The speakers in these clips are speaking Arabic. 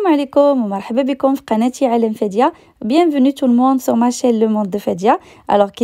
السلام عليكم ومرحبا بكم في قناتي عالم فادية بيانفوني تو الموند سو ماشين لو chaîne Le Monde de Fadia.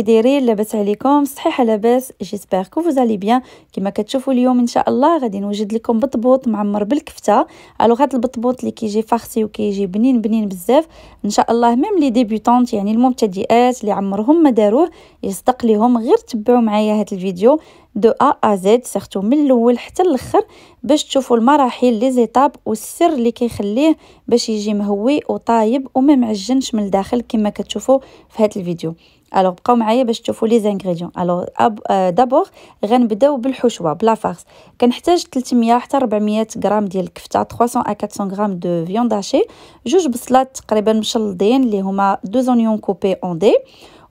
دايرين لاباس عليكم صحيحه لاباس جيسبر كو فوزالي بيان كيما كتشوفوا اليوم ان شاء الله غادي نوجد لكم بطبوط معمر بالكفته الوغ هذا البطبوط اللي كيجي فارسي وكيجي بنين بنين بزاف ان شاء الله ميم لي ديبيوتونت يعني المبتدئات اللي عمرهم ما داروه يصدق ليهم غير تبعوا معايا هذا الفيديو دو ا ا زد سيرتو من الاول حتى الاخر باش تشوفوا المراحل لي زيتاب والسر اللي كيخليه باش يجي مهوي وطايب وما معجنش من لداخل كما كتشوفوا في هذا الفيديو الوغ بقاو معايا باش تشوفوا لي زانغريديون الوغ آه، دابور غنبداو بالحشوه بلا فارس كنحتاج 300 حتى 400 غرام ديال الكفته 300 ا 400 غرام دو فيون داشي جوج بصلات تقريبا مشلضين اللي هما دو زونيون كوبي اون دي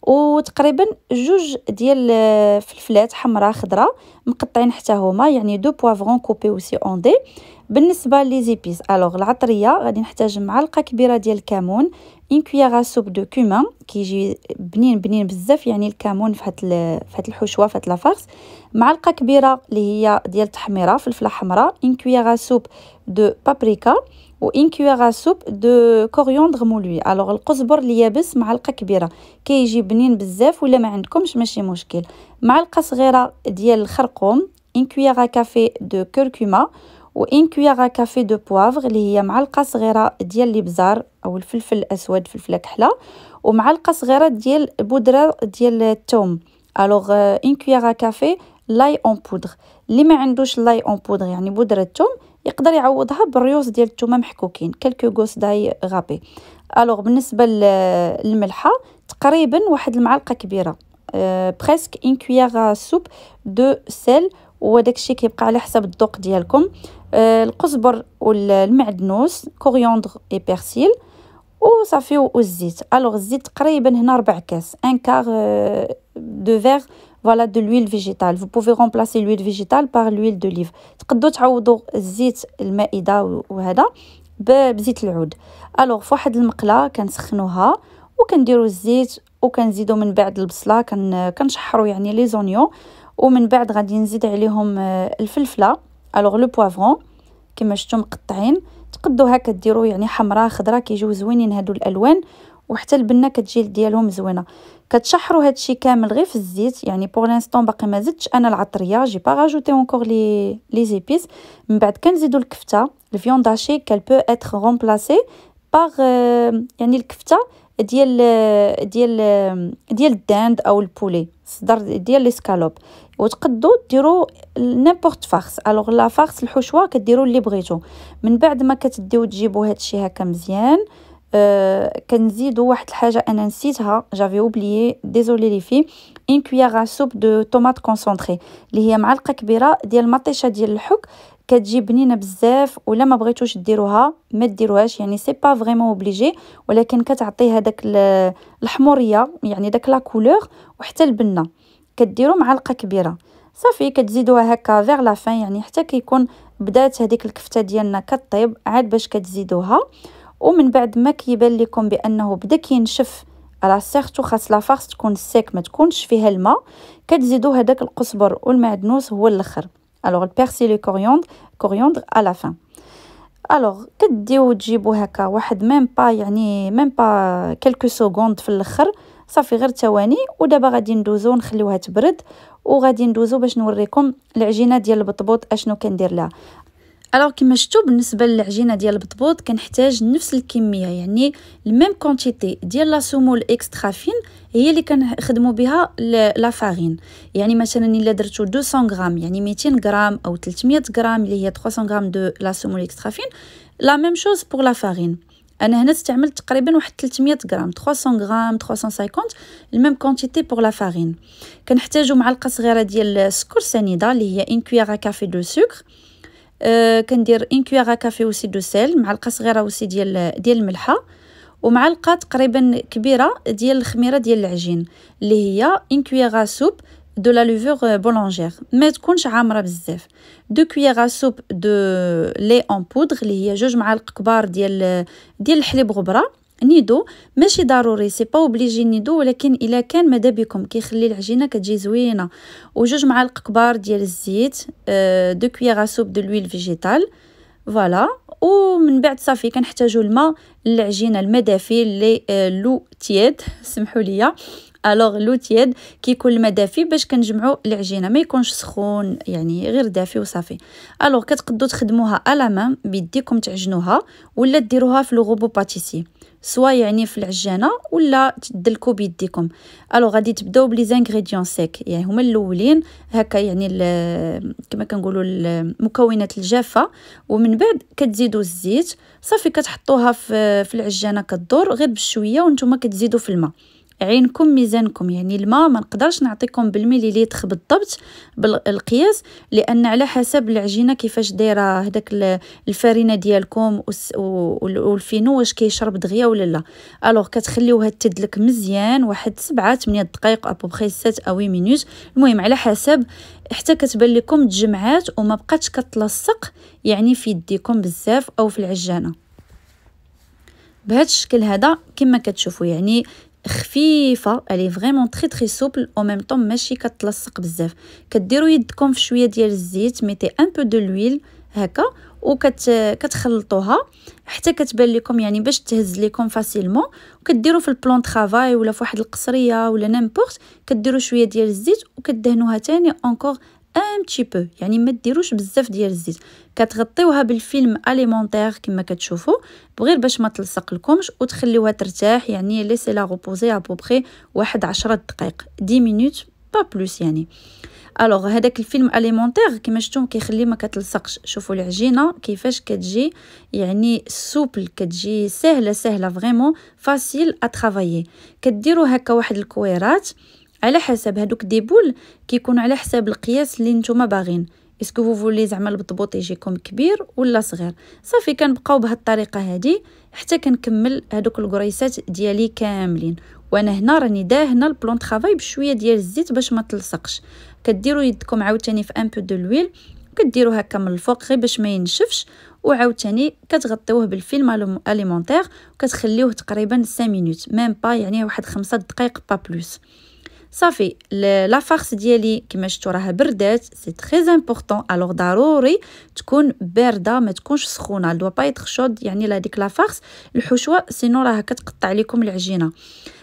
وتقريبا جوج ديال الفلفلات آه، حمراء خضراء مقطعين حتى هما يعني دو بوافرون كوبي اوسي اون دي بالنسبه لي زيبيس الوغ العطريه غادي نحتاج معلقه كبيره ديال الكمون اون كويغا سوب دو كومان كيجي بنين بنين بزاف يعني الكمون في هاد في هاد الحشوه في هاد لافارس معلقه كبيره اللي هي ديال التحميره فلفله حمراء اون كويغا سوب دو بابريكا وان كويغا سوب دو كوريوندر مولوي الوغ القزبر اليابس معلقه كبيره كيجي بنين بزاف ولا ما عندكمش ماشي مشكل معلقه صغيره ديال الخرقوم ان كويغا كافي دو كركما وان كويغا كافي دو بوافغ اللي هي معلقه صغيره ديال الابزار او الفلفل الاسود فلفله كحله ومعلقه صغيره ديال بودره ديال الثوم الوغ آه، ان كويغا كافي لاي اون بودغ اللي ما عندوش لاي اون بودغ يعني بودره الثوم يقدر يعوضها بالريوس ديال الثومه محكوكين كلكو غوس داي غابي الوغ بالنسبه للملحه تقريبا واحد المعلقه كبيره آه، بريسك ان كويغا سوب دو سيل الشيء كيبقى على حسب الذوق ديالكم آه القزبر والمعدنوس كوريوندر اي بيرسيل وصافي والزيت الوغ الزيت تقريبا هنا ربع كاس ان كار دو فيغ فوالا دو لويل فيجيتال فو بوفي رومبلاسي لويل فيجيتال بار لويل دو ليف تقدو تعوضوا الزيت المائده وهذا بزيت العود الوغ فواحد المقله كنسخنوها وكنديروا الزيت وكنزيدوا من بعد البصله كنشحروا يعني لي زونيون ومن بعد غادي نزيد عليهم آه، الفلفله الوغ لو بوافرون كما شفتوا مقطعين تقدوا هكا ديروا يعني حمراء خضراء كيجيو زوينين هادو الالوان وحتى البنه كتجي ديالهم زوينه كتشحروا هادشي كامل غير في الزيت يعني بور لانستون باقي ما زدتش انا العطريه جي با راجوتي اونكور لي لي زيبيس من بعد كنزيدوا الكفته الفيون داشي كال بو اتر رومبلاسي باغ يعني الكفته ديال ديال ديال الداند او البولي الصدر ديال لي سكالوب ديرو ديروا نيمبورط فارس الوغ لا فارس الحشوه كديرو اللي بغيتو من بعد ما كتديو تجيبو هادشي هكا مزيان أه كنزيدو واحد الحاجه انا نسيتها جافي اوبليي ديزولي لي في ان كويير سوب دو طوماط كونسونطري اللي هي معلقه كبيره ديال مطيشه ديال الحك كتجي بنينه بزاف ولا ما بغيتوش ديروها ما ديروهاش يعني سي با فريمون اوبليجي ولكن كتعطي هذاك الحموريه يعني داك لا كولور وحتى البنه كديروا معلقه كبيره صافي كتزيدوها هكا فيغ لا فان يعني حتى كيكون بدات هذيك الكفته ديالنا كطيب عاد باش كتزيدوها ومن بعد ما كيبان لكم بانه بدا كينشف على سيرتو خاص لا فارس تكون سيك ما تكونش فيها الماء كتزيدوا هذاك القزبر والمعدنوس هو الاخر الوغ البيرسيل والكوريوندر كوريوندر على فان الوغ كديو تجيبو هكا واحد ميم با يعني ميم با كلكو سكوند في الاخر صافي غير ثواني ودابا غادي ندوزو نخليوها تبرد وغادي ندوزو باش نوريكم العجينه ديال البطبوط اشنو كندير لها الوغ كيما شفتو بالنسبه للعجينه ديال البطبوط كنحتاج نفس الكميه يعني الميم كونتيتي ديال لا سومول اكسترا فين هي اللي كنخدموا بها لا فارين يعني مثلا الا درتو 200 غرام يعني 200 غرام او 300 غرام اللي هي 300 غرام دو لا سومول اكسترا فين لا ميم شوز بور لا فارين انا هنا استعملت تقريبا واحد 300 غرام 300 غرام 350 الميم كونتيتي بور لا فارين كنحتاجو معلقه صغيره ديال السكر سنيده اللي هي ان كويره كافي دو سكر آه، كندير ان كويغا كافي وسي دو سيل معلقه صغيره وسي ديال ديال الملحه ومعلقه تقريبا كبيره ديال الخميره ديال العجين اللي هي ان كويغا سوب دو لا لوفور بولونجير ما تكونش عامره بزاف دو كويغا سوب دو لي اون بودغ اللي هي جوج معالق كبار ديال ديال الحليب غبره نيدو ماشي ضروري سي با اوبليجي نيدو ولكن الا كان ماذا بكم كيخلي العجينه كتجي زوينه وجوج معالق كبار ديال الزيت آه، دو كويغا سوب دو لويل فيجيتال فوالا ومن بعد صافي كنحتاجو الماء للعجينه الماء دافي لي آه، لو تياد سمحوا لي الوغ لو تييد كيكون الماء دافي باش كنجمعوا العجينه ما يكونش سخون يعني غير دافي وصافي الوغ كتقدو تخدموها مام بيديكم تعجنوها ولا ديروها في لوغوبو باتيسي سوا يعني في العجانه ولا تدلكو بيديكم الوغ غادي تبداو بلي زانغريديون سيك يعني هما الاولين هكا يعني كما كنقولوا المكونات الجافه ومن بعد كتزيدوا الزيت صافي كتحطوها في, في العجانه كدور غير بشويه وانتم كتزيدوا في الماء عينكم ميزانكم يعني الماء ما نقدرش نعطيكم بالمليليتر بالضبط بالقياس لان على حسب العجينه كيفاش دايره هداك الفرينه ديالكم والفينو واش كيشرب دغيا ولا لا الوغ كتخليوها تدلك مزيان واحد 7 8 دقائق ابوبخي 7 او مينوت المهم على حسب حتى كتبان لكم تجمعات وما بقاتش كتلصق يعني في يديكم بزاف او في العجانه بهذا الشكل هذا كما كتشوفوا يعني خفيفه الي فريمون تري تري سوبل او ميم طون ماشي كتلصق بزاف كديروا يدكم في شويه ديال الزيت ميتي ان بو دو لويل هكا وكت كتخلطوها حتى كتبان لكم يعني باش تهز لكم فاسيلمون وكديروا في البلون طرافاي ولا في واحد القصريه ولا نيمبورت كديروا شويه ديال الزيت وكدهنوها تاني اونكور ان تي بو يعني ما ديروش بزاف ديال الزيت كتغطيوها بالفيلم اليمونتير كما كتشوفوا غير باش ما تلصق لكمش وتخليوها ترتاح يعني ليسي لا غوبوزي ابوبخي واحد 10 دقائق 10 مينوت با بلوس يعني الوغ هذاك الفيلم اليمونتير كما شفتوا كيخلي ما كتلصقش شوفوا العجينه كيفاش كتجي يعني سوبل كتجي سهله سهله فريمون فاسيل ا كديروا هكا واحد الكويرات على حسب هادوك دي بول كيكونوا على حسب القياس اللي نتوما باغين اسكو فو فولي زعما البطبوط يجيكم كبير ولا صغير صافي كنبقاو بهاد الطريقه هادي حتى كنكمل هادوك الكريسات ديالي كاملين وانا هنا راني داهنه البلون طرافاي بشويه ديال الزيت باش ما تلصقش كديروا يدكم عاوتاني في ان بو دو لويل كديرو هكا من الفوق غير باش ما ينشفش وعاوتاني كتغطيوه بالفيلم اليمونتير وكتخليوه تقريبا 5 مينوت ميم با يعني واحد 5 دقائق با بلوس صافي لا فارس ديالي كما شفتوا راها بردات سي تري امبورطون الوغ ضروري تكون بارده ما تكونش سخونه دو با يتر شود يعني لا ديك لا فارس الحشوه سينو راها كتقطع لكم العجينه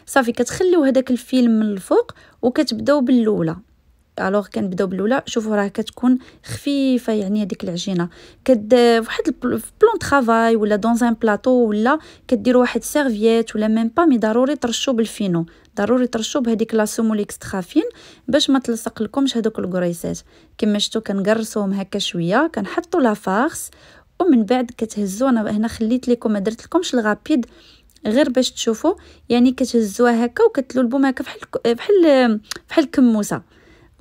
صافي كتخليو هذاك الفيلم من الفوق وكتبداو بالاولى الوغ كنبداو بالاولى شوفوا راه كتكون خفيفه يعني هذيك العجينه كد واحد بلون طرافاي ولا دون ان بلاطو ولا كديروا واحد سيرفييت ولا ميم با مي ضروري ترشوا بالفينو ضروري ترشوا بهذيك لاسوموليكس تخافين باش ما تلصق لكمش هذوك الكريسات كما شفتوا كنقرصوهم هكا شويه كنحطوا لا فارس ومن بعد كتهزوا انا هنا خليت لكم ما درت لكمش الغابيد غير باش تشوفوا يعني كتهزوها هكا وكتلولبوها هكا بحال بحال بحال الكموسه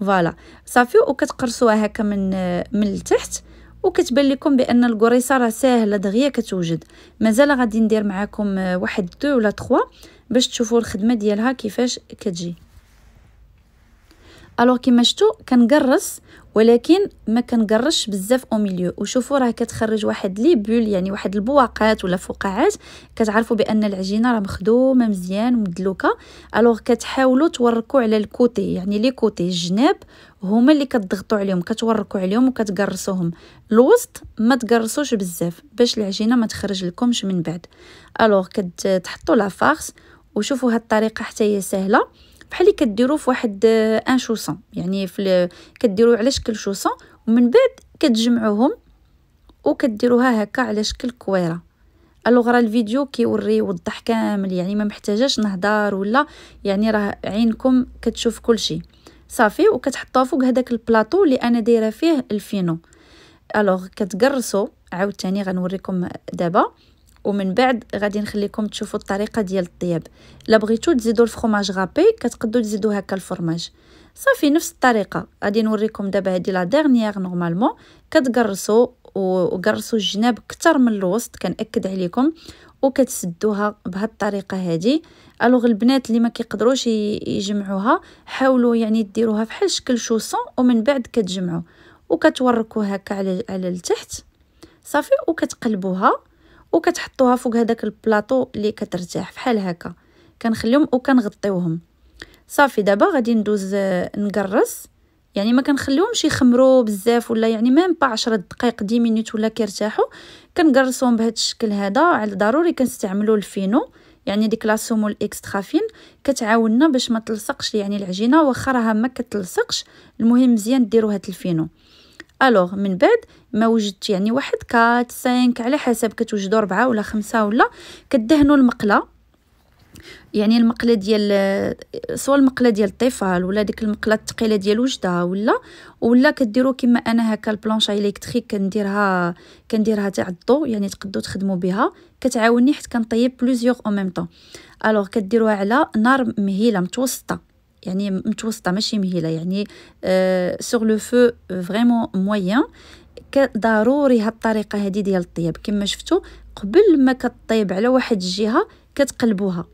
فوالا صافي وكتقرصوها هكا من من التحت وكتبان لكم بان الكريسه راه ساهله دغيا كتوجد مازال غادي ندير معاكم واحد دو ولا 3 باش تشوفوا الخدمه ديالها كيفاش كتجي الوغ كيما شفتوا كنقرص ولكن ما كنقرش بزاف او ميليو وشوفوا راه كتخرج واحد لي بول يعني واحد البواقات ولا فقاعات كتعرفوا بان العجينه راه مخدومه مزيان ومدلوكه الوغ كتحاولوا توركوا على الكوتي يعني لي كوتي الجناب هما اللي كتضغطوا عليهم كتوركوا عليهم وكتقرصوهم الوسط ما تقرصوش بزاف باش العجينه ما تخرج لكمش من بعد الوغ كتحطوا لا فارس وشوفوا هاد الطريقه حتى هي سهله بحال اللي كديروا في واحد آه، ان شوسون يعني في كديروا على شكل شوسون ومن بعد كتجمعوهم وكديروها هكا على شكل كويره الوغ راه الفيديو كيوري يوضح كامل يعني ما محتاجاش نهضر ولا يعني راه عينكم كتشوف كلشي صافي وكتحطوها فوق هذاك البلاطو اللي انا دايره فيه الفينو الوغ كتقرصوا عاوتاني غنوريكم دابا ومن بعد غادي نخليكم تشوفوا الطريقه ديال الطياب الا بغيتو تزيدوا الفرماج غابي كتقدو تزيدوا هكا الفرماج صافي نفس الطريقه غادي نوريكم دابا هذه لا ديرنيير نورمالمون كتقرصوا وقرصوا الجناب اكثر من الوسط كنأكد عليكم وكتسدوها بهاد الطريقه هادي الوغ البنات اللي ما كيقدروش يجمعوها حاولوا يعني ديروها فحال شكل شوسون ومن بعد كتجمعوا وكتوركوا هكا على على التحت صافي وكتقلبوها وكتحطوها فوق هذاك البلاطو اللي كترتاح فحال هكا كنخليهم وكنغطيوهم صافي دابا غادي ندوز آه، نقرص يعني ما كنخليهمش يخمروا بزاف ولا يعني ميم با 10 دقائق دي مينوت ولا كيرتاحوا كنقرصهم بهذا الشكل هذا على ضروري كنستعملوا الفينو يعني ديك لاسومو الاكسترا فين كتعاوننا باش ما تلصقش يعني العجينه واخا راها ما كتلصقش المهم مزيان ديروا هاد الفينو الوغ من بعد ما وجدت يعني واحد كات سانك على حسب كتوجدوا ربعه ولا خمسه ولا كدهنوا المقله يعني المقله ديال سواء المقله ديال الطفل ولا ديك المقله الثقيله ديال وجده ولا ولا كديروا كما انا هكا البلانشا الكتريك كنديرها كنديرها تاع الضو يعني تقدو تخدموا بها كتعاوني حيت كنطيب بلوزيوغ او ميم طون الوغ كديروها على نار مهيله متوسطه يعني متوسطه ماشي مهيله يعني سور لو فو فريمون موين ضروري هالطريقه هذه ديال الطياب كما شفتوا قبل ما كطيب على واحد الجهه كتقلبوها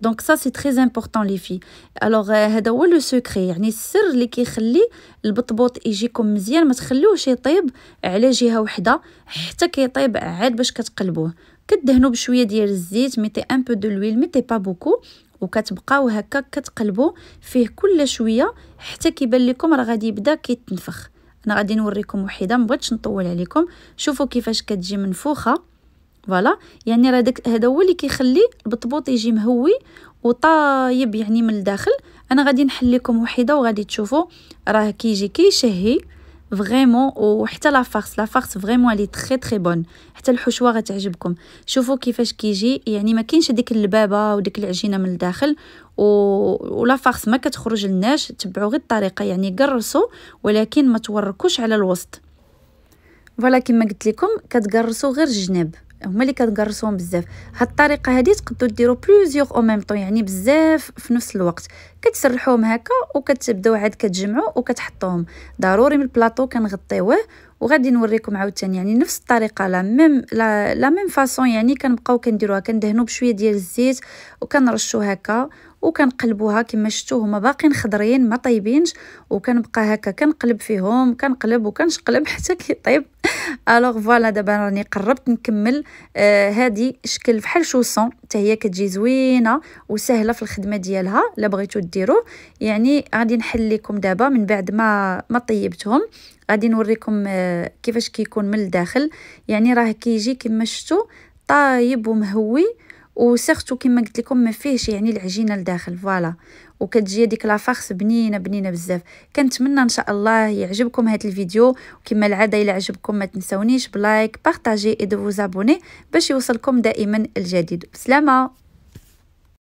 دونك سا سي تري امبورطون لي في الوغ هذا هو لو سكري يعني السر اللي كيخلي البطبوط يجيكم مزيان ما تخلوهش يطيب على جهه وحده حتى كيطيب عاد باش كتقلبوه كدهنوا بشويه ديال الزيت ميتي ان بو دو لويل ميتي با بوكو وكتبقاو هكا كتقلبوا فيه كل شويه حتى كيبان لكم راه غادي يبدا كيتنفخ انا غادي نوريكم وحده مبغيتش نطول عليكم شوفوا كيفاش كتجي منفوخه فوالا يعني راه داك هذا هو اللي كيخلي البطبوط يجي مهوي وطايب يعني من الداخل انا غادي نحل لكم وحده وغادي تشوفوا راه كيجي كيشهي فريمون وحتى لا فارس لا فارس فريمون لي تري تري بون حتى الحشوه غتعجبكم شوفوا كيفاش كيجي يعني ما كاينش ديك اللبابه وديك العجينه من الداخل و... ولا فارس ما كتخرج لناش تبعوا غير الطريقه يعني قرصوا ولكن ما توركوش على الوسط فوالا كما قلت لكم كتقرصوا غير الجناب هما اللي كتكرسوهم بزاف هاد الطريقه هادي تقدروا ديروا بليزيوغ او ميم طون يعني بزاف في نفس الوقت كتسرحوهم هكا وكتبداو عاد كتجمعوا وكتحطوهم ضروري من البلاطو كنغطيوه وغادي نوريكم عاوتاني يعني نفس الطريقه لا ميم لا ميم فاصون يعني كنبقاو كنديروها كندهنوا بشويه ديال الزيت وكنرشوا هكا وكنقلبوها كما شفتوا هما باقيين خضرين ما طيبينش وكنبقى هكا كنقلب فيهم كنقلب وكنشقلب حتى كيطيب الوغ فوالا دابا راني قربت نكمل آه هادي شكل بحال شوسون حتى هي كتجي زوينه وسهله في الخدمه ديالها الا بغيتو ديروه يعني غادي نحل لكم دابا من بعد ما ما طيبتهم غادي نوريكم آه كيفاش كيكون من الداخل يعني راه كيجي كما شفتوا طايب ومهوي وسيرتو كما قلت لكم ما فيهش يعني العجينه لداخل فوالا وكتجي ديك لافارس بنينه بنينه بزاف كنتمنى ان شاء الله يعجبكم هذا الفيديو وكما العاده الا عجبكم ما تنسونيش بلايك بارطاجي اي دو فوزابوني باش يوصلكم دائما الجديد بسلامه